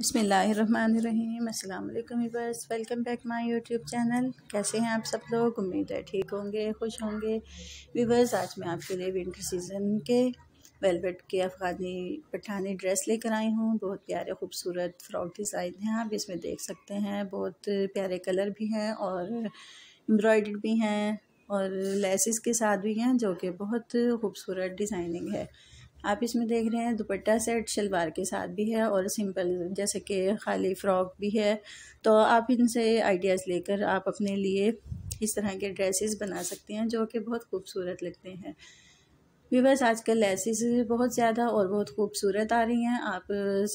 बसमीम अल्लाम viewers welcome back my YouTube channel कैसे हैं आप सब लोग उम्मीद है ठीक होंगे खुश होंगे वीवर्स आज मैं आपके लिए विंटर सीज़न के वेलवेट के अफ़गानी पठानी ड्रेस लेकर आई हूँ बहुत प्यारे खूबसूरत फ्रॉक डिज़ाइन हैं आप इसमें देख सकते हैं बहुत प्यारे कलर भी हैं और एम्ब्रॉयड भी हैं और लेसिस के साथ भी हैं जो कि बहुत खूबसूरत डिज़ाइनिंग है आप इसमें देख रहे हैं दुपट्टा सेट शलवार के साथ भी है और सिंपल जैसे कि खाली फ़्रॉक भी है तो आप इनसे आइडियाज़ लेकर आप अपने लिए इस तरह के ड्रेसेस बना सकते हैं जो कि बहुत खूबसूरत लगते हैं व्यूवर्स आजकल लेसिस बहुत ज़्यादा और बहुत खूबसूरत आ रही हैं आप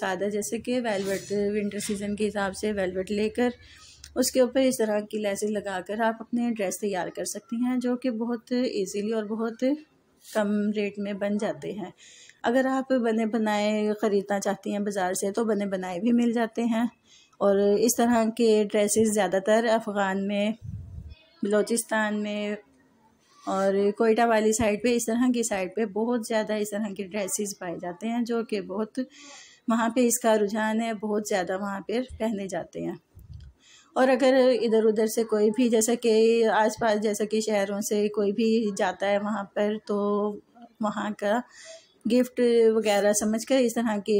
सादा जैसे कि वेलवेट विंटर सीज़न के हिसाब से वेलवेट लेकर उसके ऊपर इस तरह की लेसिस लगाकर आप अपने ड्रेस तैयार कर सकती हैं जो कि बहुत इजीली और बहुत कम रेट में बन जाते हैं अगर आप बने बनाए ख़रीदना चाहती हैं बाज़ार से तो बने बनाए भी मिल जाते हैं और इस तरह के ड्रेसेस ज़्यादातर अफ़गान में बलोचिस्तान में और कोयटा वाली साइड पे इस तरह की साइड पे बहुत ज़्यादा इस तरह के ड्रेसेस पाए जाते हैं जो कि बहुत वहाँ पे इसका रुझान है बहुत ज़्यादा वहाँ पर पहने जाते हैं और अगर इधर उधर से कोई भी जैसे कि आसपास जैसा कि शहरों से कोई भी जाता है वहाँ पर तो वहाँ का गिफ्ट वगैरह समझ कर इस तरह की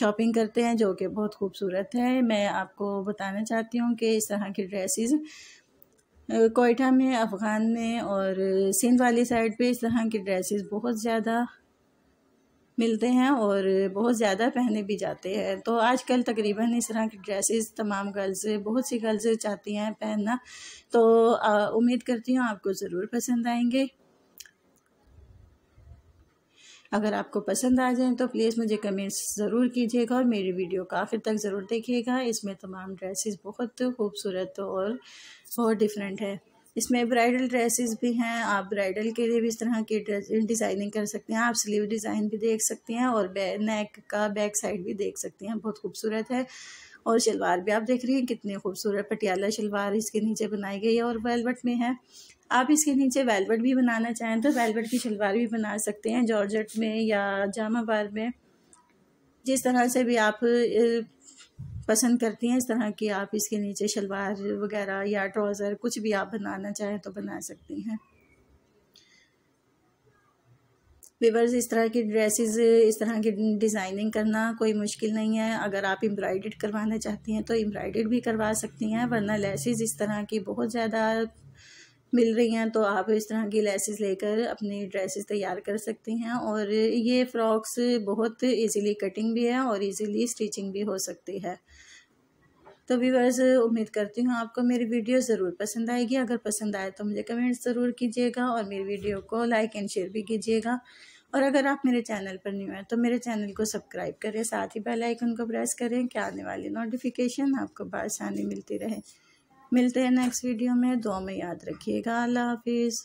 शॉपिंग करते हैं जो कि बहुत खूबसूरत है मैं आपको बताना चाहती हूँ कि इस तरह की ड्रेसेस कोयटा में अफ़गान में और सिंध वाली साइड पे इस तरह की ड्रेसेस बहुत ज़्यादा मिलते हैं और बहुत ज़्यादा पहने भी जाते हैं तो आजकल तकरीबन इस तरह की ड्रेसेस तमाम गर्ल्स बहुत सी गर्ल्स चाहती हैं पहनना तो उम्मीद करती हूँ आपको ज़रूर पसंद आएंगे अगर आपको पसंद आ जाए तो प्लीज़ मुझे कमेंट्स ज़रूर कीजिएगा और मेरी वीडियो का आखिर तक ज़रूर देखिएगा इसमें तमाम ड्रेसेस बहुत खूबसूरत और बहुत डिफरेंट है इसमें ब्राइडल ड्रेसेस भी हैं आप ब्राइडल के लिए भी इस तरह की ड्रेस डिज़ाइनिंग कर सकते हैं आप स्लीव डिज़ाइन भी देख सकते हैं और नेक का बैक साइड भी देख सकते हैं बहुत खूबसूरत है और शलवार भी आप देख रही हैं कितनी खूबसूरत पटियाला शलवार इसके नीचे बनाई गई है और वेलवेट में है आप इसके नीचे वेलवेट भी बनाना चाहें तो वेलवेट की शलवार भी बना सकते हैं जॉर्जट में या जामाबाद में जिस तरह से भी आप पसंद करती हैं इस तरह की आप इसके नीचे शलवार वगैरह या ट्राउज़र कुछ भी आप बनाना चाहें तो बना सकती हैं वीवर्स इस तरह की ड्रेसेस इस तरह की डिज़ाइनिंग करना कोई मुश्किल नहीं है अगर आप एम्ब्रॉयडर्ड करवाना चाहती हैं तो एम्ब्रॉयडर्ड भी करवा सकती हैं वरना लेसेस इस तरह की बहुत ज़्यादा मिल रही हैं तो आप इस तरह की लेसेस लेकर अपनी ड्रेसेस तैयार कर सकती हैं और ये फ्रॉक्स बहुत इजीली कटिंग भी है और इजीली स्टिचिंग भी हो सकती है तो व्यूवर्स उम्मीद करती हूँ आपको मेरी वीडियो ज़रूर पसंद आएगी अगर पसंद आए तो मुझे कमेंट ज़रूर कीजिएगा और मेरी वीडियो को लाइक एंड शेयर भी कीजिएगा और अगर आप मेरे चैनल पर न्यू हैं तो मेरे चैनल को सब्सक्राइब करें साथ ही बेल आइकन को प्रेस करें कि आने वाली नोटिफिकेशन आपको बसानी मिलती रहे मिलते हैं नेक्स्ट वीडियो में दुआ में याद रखिएगा अल्लाह हाफिज़